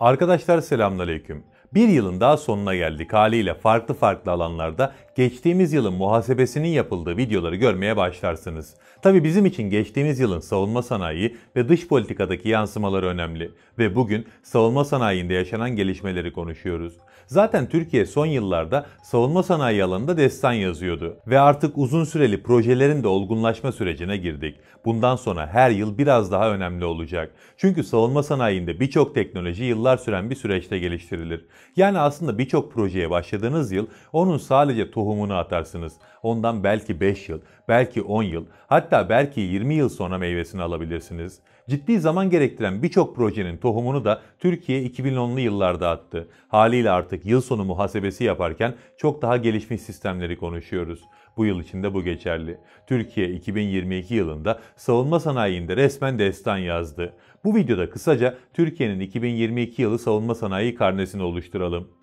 Arkadaşlar selamünaleyküm. Bir yılın daha sonuna geldik haliyle farklı farklı alanlarda geçtiğimiz yılın muhasebesinin yapıldığı videoları görmeye başlarsınız. Tabi bizim için geçtiğimiz yılın savunma sanayi ve dış politikadaki yansımaları önemli ve bugün savunma sanayinde yaşanan gelişmeleri konuşuyoruz. Zaten Türkiye son yıllarda savunma sanayi alanında destan yazıyordu ve artık uzun süreli projelerin de olgunlaşma sürecine girdik. Bundan sonra her yıl biraz daha önemli olacak. Çünkü savunma sanayinde birçok teknoloji yıllar süren bir süreçte geliştirilir. Yani aslında birçok projeye başladığınız yıl onun sadece tohumunu atarsınız. Ondan belki 5 yıl, belki 10 yıl, hatta belki 20 yıl sonra meyvesini alabilirsiniz ciddi zaman gerektiren birçok projenin tohumunu da Türkiye 2010'lu yıllarda attı. Haliyle artık yıl sonu muhasebesi yaparken çok daha gelişmiş sistemleri konuşuyoruz. Bu yıl içinde bu geçerli. Türkiye 2022 yılında savunma sanayinde resmen destan yazdı. Bu videoda kısaca Türkiye'nin 2022 yılı savunma sanayi karnesini oluşturalım.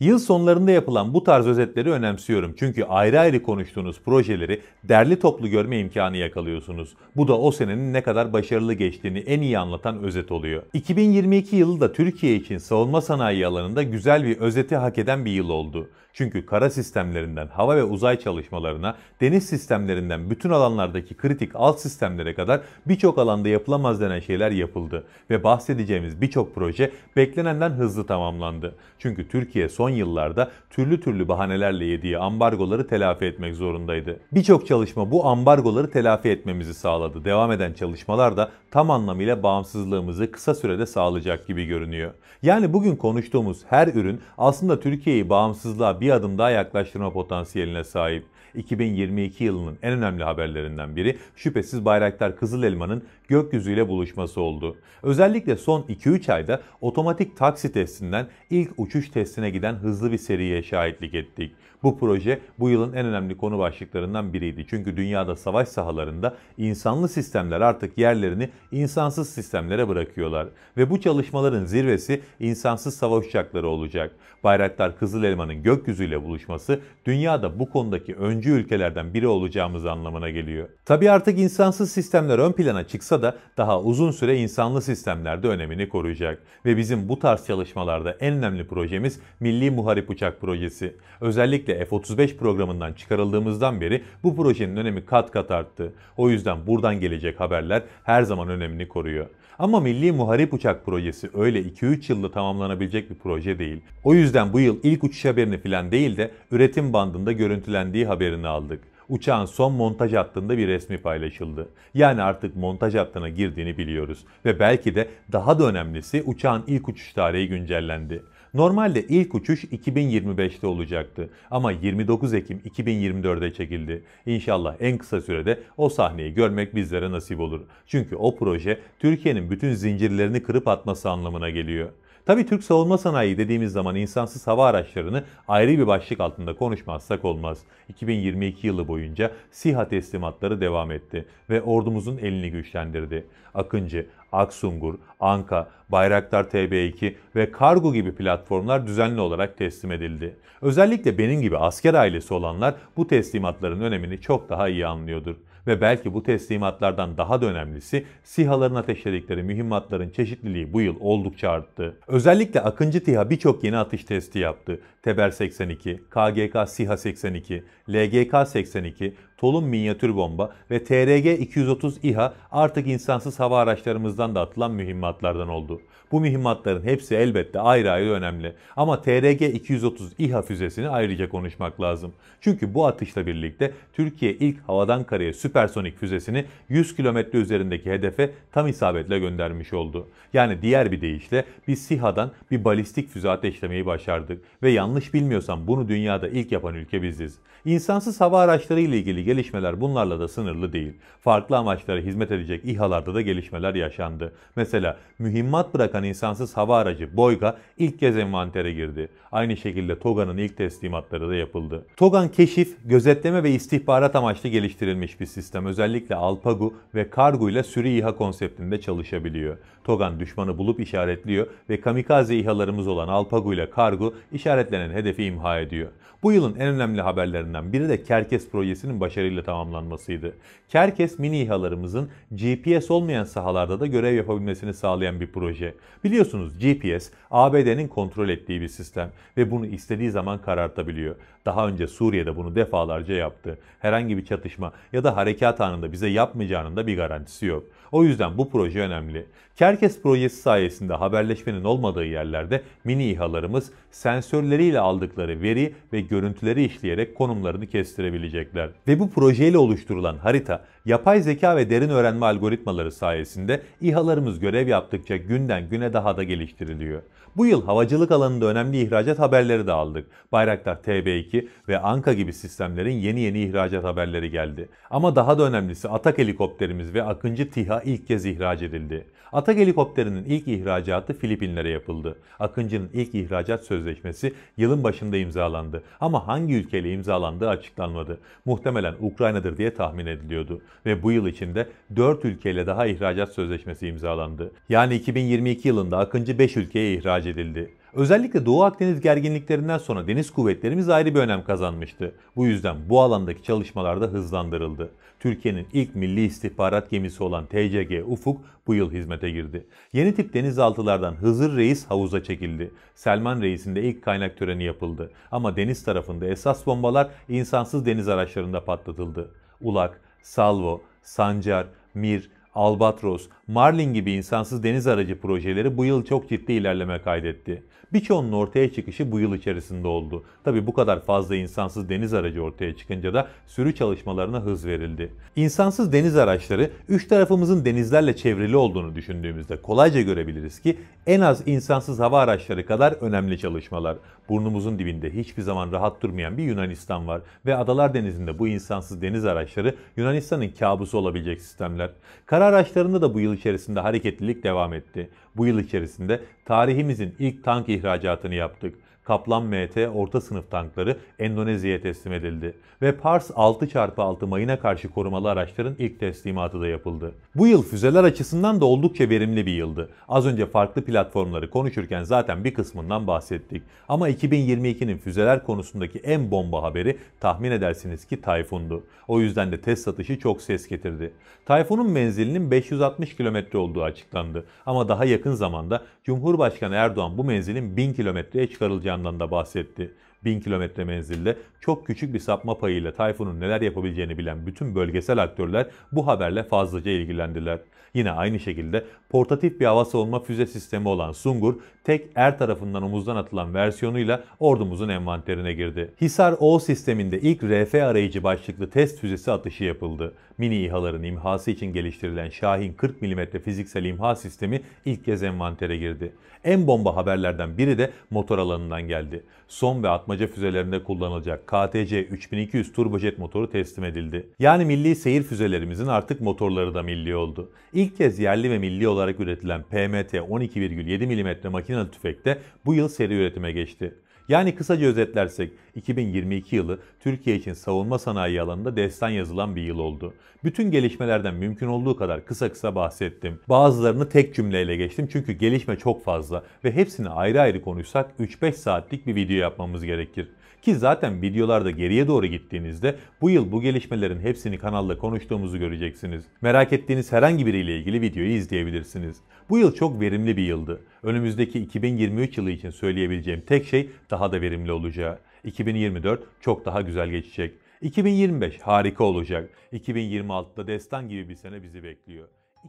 Yıl sonlarında yapılan bu tarz özetleri önemsiyorum. Çünkü ayrı ayrı konuştuğunuz projeleri derli toplu görme imkanı yakalıyorsunuz. Bu da o senenin ne kadar başarılı geçtiğini en iyi anlatan özet oluyor. 2022 yılı da Türkiye için savunma sanayi alanında güzel bir özeti hak eden bir yıl oldu. Çünkü kara sistemlerinden hava ve uzay çalışmalarına, deniz sistemlerinden bütün alanlardaki kritik alt sistemlere kadar birçok alanda yapılamaz denen şeyler yapıldı ve bahsedeceğimiz birçok proje beklenenden hızlı tamamlandı. Çünkü Türkiye son son yıllarda türlü türlü bahanelerle yediği ambargoları telafi etmek zorundaydı. Birçok çalışma bu ambargoları telafi etmemizi sağladı. Devam eden çalışmalar da tam anlamıyla bağımsızlığımızı kısa sürede sağlayacak gibi görünüyor. Yani bugün konuştuğumuz her ürün aslında Türkiye'yi bağımsızlığa bir adım daha yaklaştırma potansiyeline sahip. 2022 yılının en önemli haberlerinden biri şüphesiz Bayraktar Kızıl Elma'nın gökyüzüyle buluşması oldu. Özellikle son 2-3 ayda otomatik taksi testinden ilk uçuş testine giden hızlı bir seriye şahitlik ettik. Bu proje bu yılın en önemli konu başlıklarından biriydi. Çünkü dünyada savaş sahalarında insanlı sistemler artık yerlerini insansız sistemlere bırakıyorlar. Ve bu çalışmaların zirvesi insansız savaş uçakları olacak. Bayraktar Kızıl Elma'nın gökyüzüyle buluşması dünyada bu konudaki öncü ülkelerden biri olacağımız anlamına geliyor. Tabi artık insansız sistemler ön plana çıksa da daha uzun süre insanlı sistemlerde önemini koruyacak. Ve bizim bu tarz çalışmalarda en önemli projemiz Milli Muharip Uçak Projesi. Özellikle birlikte F-35 programından çıkarıldığımızdan beri bu projenin önemi kat kat arttı. O yüzden buradan gelecek haberler her zaman önemini koruyor. Ama Milli Muharip Uçak Projesi öyle 2-3 yılda tamamlanabilecek bir proje değil. O yüzden bu yıl ilk uçuş haberini filan değil de üretim bandında görüntülendiği haberini aldık uçağın son montaj hattında bir resmi paylaşıldı. Yani artık montaj hattına girdiğini biliyoruz ve belki de daha da önemlisi uçağın ilk uçuş tarihi güncellendi. Normalde ilk uçuş 2025'te olacaktı ama 29 Ekim 2024'de çekildi. İnşallah en kısa sürede o sahneyi görmek bizlere nasip olur. Çünkü o proje Türkiye'nin bütün zincirlerini kırıp atması anlamına geliyor. Tabii Türk savunma sanayi dediğimiz zaman insansız hava araçlarını ayrı bir başlık altında konuşmazsak olmaz. 2022 yılı boyunca SİHA teslimatları devam etti ve ordumuzun elini güçlendirdi. Akıncı, Aksungur, Anka, Bayraktar TB2 ve Kargo gibi platformlar düzenli olarak teslim edildi. Özellikle benim gibi asker ailesi olanlar bu teslimatların önemini çok daha iyi anlıyordur ve belki bu teslimatlardan daha da önemlisi SİHA'ların ateşledikleri mühimmatların çeşitliliği bu yıl oldukça arttı. Özellikle Akıncı TİHA birçok yeni atış testi yaptı. Teber 82, KGK SİHA 82, LGK 82, Tolun minyatür bomba ve TRG-230 İHA artık insansız hava araçlarımızdan da atılan mühimmatlardan oldu. Bu mühimmatların hepsi elbette ayrı ayrı önemli. Ama TRG-230 İHA füzesini ayrıca konuşmak lazım. Çünkü bu atışla birlikte Türkiye ilk havadan karaya süpersonik füzesini 100 kilometre üzerindeki hedefe tam isabetle göndermiş oldu. Yani diğer bir deyişle biz SİHA'dan bir balistik füze ateşlemeyi başardık ve yanlış bilmiyorsam bunu dünyada ilk yapan ülke biziz. İnsansız hava araçları ile ilgili gelişmeler bunlarla da sınırlı değil. Farklı amaçlara hizmet edecek İHA'larda da gelişmeler yaşandı. Mesela mühimmat bırakan insansız hava aracı Boyga ilk kez envantere girdi. Aynı şekilde TOGA'nın ilk teslimatları da yapıldı. TOGAN keşif, gözetleme ve istihbarat amaçlı geliştirilmiş bir sistem. Özellikle Alpagu ve Kargu ile sürü İHA konseptinde çalışabiliyor. Togan düşmanı bulup işaretliyor ve kamikaze İHA'larımız olan Alpagu ile Kargu işaretlenen hedefi imha ediyor. Bu yılın en önemli haberlerinden biri de Kerkes projesinin başarıyla tamamlanmasıydı. Kerkes mini İHA'larımızın GPS olmayan sahalarda da görev yapabilmesini sağlayan bir proje. Biliyorsunuz GPS ABD'nin kontrol ettiği bir sistem ve bunu istediği zaman karartabiliyor. Daha önce Suriye'de bunu defalarca yaptı. Herhangi bir çatışma ya da harekat anında bize yapmayacağının da bir garantisi yok. O yüzden bu proje önemli. Kerkes Herkes projesi sayesinde haberleşmenin olmadığı yerlerde mini İHA'larımız sensörleriyle aldıkları veri ve görüntüleri işleyerek konumlarını kestirebilecekler. Ve bu projeyle oluşturulan harita, yapay zeka ve derin öğrenme algoritmaları sayesinde İHA'larımız görev yaptıkça günden güne daha da geliştiriliyor. Bu yıl havacılık alanında önemli ihracat haberleri de aldık. Bayraktar TB2 ve Anka gibi sistemlerin yeni yeni ihracat haberleri geldi. Ama daha da önemlisi Atak helikopterimiz ve Akıncı TİHA ilk kez ihraç edildi. Atak helikopterinin ilk ihracatı Filipinlere yapıldı. Akıncı'nın ilk ihracat sözleşmesi yılın başında imzalandı. Ama hangi ülkeyle imzalandığı açıklanmadı. Muhtemelen Ukrayna'dır diye tahmin ediliyordu. Ve bu yıl içinde 4 ülkeyle daha ihracat sözleşmesi imzalandı. Yani 2022 yılında Akıncı 5 ülkeye ihraç ihraç edildi. Özellikle Doğu Akdeniz gerginliklerinden sonra deniz kuvvetlerimiz ayrı bir önem kazanmıştı. Bu yüzden bu alandaki çalışmalar da hızlandırıldı. Türkiye'nin ilk milli istihbarat gemisi olan TCG Ufuk bu yıl hizmete girdi. Yeni tip denizaltılardan Hızır Reis havuza çekildi. Selman Reis'in de ilk kaynak töreni yapıldı. Ama deniz tarafında esas bombalar insansız deniz araçlarında patlatıldı. Ulak, Salvo, Sancar, Mir, Albatros, Marlin gibi insansız deniz aracı projeleri bu yıl çok ciddi ilerleme kaydetti. Birçoğunun ortaya çıkışı bu yıl içerisinde oldu. Tabi bu kadar fazla insansız deniz aracı ortaya çıkınca da sürü çalışmalarına hız verildi. İnsansız deniz araçları üç tarafımızın denizlerle çevrili olduğunu düşündüğümüzde kolayca görebiliriz ki en az insansız hava araçları kadar önemli çalışmalar burnumuzun dibinde hiçbir zaman rahat durmayan bir Yunanistan var ve Adalar Denizi'nde bu insansız deniz araçları Yunanistan'ın kabusu olabilecek sistemler. Kara araçlarında da bu yıl içerisinde hareketlilik devam etti. Bu yıl içerisinde tarihimizin ilk tank ihracatını yaptık. Kaplan MT orta sınıf tankları Endonezya'ya teslim edildi ve Pars 6x6 mayına karşı korumalı araçların ilk teslimatı da yapıldı. Bu yıl füzeler açısından da oldukça verimli bir yıldı. Az önce farklı platformları konuşurken zaten bir kısmından bahsettik. Ama 2022'nin füzeler konusundaki en bomba haberi tahmin edersiniz ki Tayfun'du. O yüzden de test satışı çok ses getirdi. Tayfun'un menzilinin 560 kilometre olduğu açıklandı. Ama daha yakın zamanda Cumhurbaşkanı Erdoğan bu menzilin 1000 kilometreye çıkarılacağını yandan da bahsetti. 1000 kilometre menzilde çok küçük bir sapma payıyla Tayfun'un neler yapabileceğini bilen bütün bölgesel aktörler bu haberle fazlaca ilgilendiler. Yine aynı şekilde portatif bir hava savunma füze sistemi olan Sungur, tek er tarafından omuzdan atılan versiyonuyla ordumuzun envanterine girdi. Hisar O sisteminde ilk RF arayıcı başlıklı test füzesi atışı yapıldı. Mini İHA'ların imhası için geliştirilen Şahin 40 mm fiziksel imha sistemi ilk kez envantere girdi. En bomba haberlerden biri de motor alanından geldi. Son ve atma atmaca füzelerinde kullanılacak KTC 3200 turbojet motoru teslim edildi. Yani milli seyir füzelerimizin artık motorları da milli oldu. İlk kez yerli ve milli olarak üretilen PMT 12,7 mm makinalı tüfekte bu yıl seri üretime geçti. Yani kısaca özetlersek 2022 yılı Türkiye için savunma sanayi alanında destan yazılan bir yıl oldu. Bütün gelişmelerden mümkün olduğu kadar kısa kısa bahsettim. Bazılarını tek cümleyle geçtim çünkü gelişme çok fazla ve hepsini ayrı ayrı konuşsak 3-5 saatlik bir video yapmamız gerekir. Ki zaten videolarda geriye doğru gittiğinizde bu yıl bu gelişmelerin hepsini kanalda konuştuğumuzu göreceksiniz. Merak ettiğiniz herhangi biriyle ilgili videoyu izleyebilirsiniz. Bu yıl çok verimli bir yıldı. Önümüzdeki 2023 yılı için söyleyebileceğim tek şey daha da verimli olacağı. 2024 çok daha güzel geçecek. 2025 harika olacak. 2026'da destan gibi bir sene bizi bekliyor.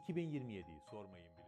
2027'yi sormayın.